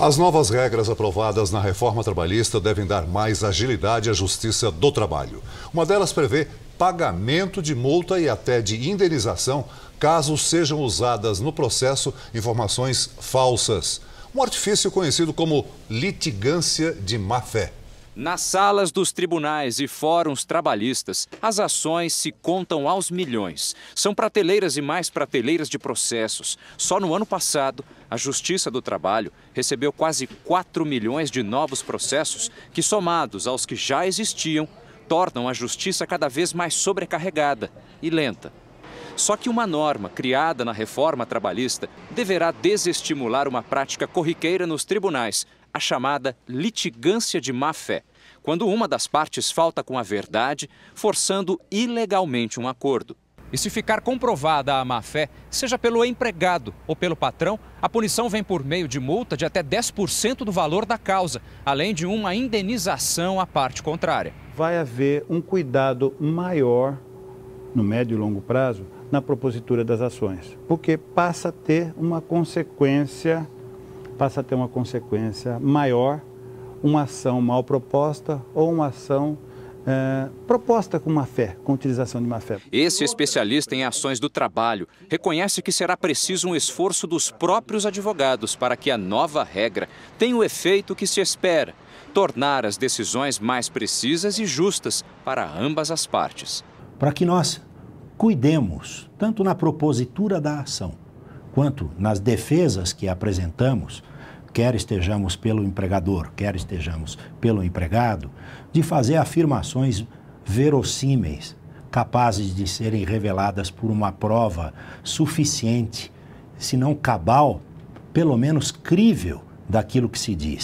As novas regras aprovadas na reforma trabalhista devem dar mais agilidade à justiça do trabalho. Uma delas prevê pagamento de multa e até de indenização caso sejam usadas no processo informações falsas. Um artifício conhecido como litigância de má fé. Nas salas dos tribunais e fóruns trabalhistas, as ações se contam aos milhões. São prateleiras e mais prateleiras de processos. Só no ano passado, a Justiça do Trabalho recebeu quase 4 milhões de novos processos, que, somados aos que já existiam, tornam a justiça cada vez mais sobrecarregada e lenta. Só que uma norma criada na reforma trabalhista deverá desestimular uma prática corriqueira nos tribunais a chamada litigância de má-fé, quando uma das partes falta com a verdade, forçando ilegalmente um acordo. E se ficar comprovada a má-fé, seja pelo empregado ou pelo patrão, a punição vem por meio de multa de até 10% do valor da causa, além de uma indenização à parte contrária. Vai haver um cuidado maior no médio e longo prazo na propositura das ações, porque passa a ter uma consequência passa a ter uma consequência maior, uma ação mal proposta ou uma ação é, proposta com má fé, com utilização de má fé. Esse especialista em ações do trabalho reconhece que será preciso um esforço dos próprios advogados para que a nova regra tenha o efeito que se espera, tornar as decisões mais precisas e justas para ambas as partes. Para que nós cuidemos, tanto na propositura da ação, quanto nas defesas que apresentamos, quer estejamos pelo empregador, quer estejamos pelo empregado, de fazer afirmações verossímeis, capazes de serem reveladas por uma prova suficiente, se não cabal, pelo menos crível, daquilo que se diz.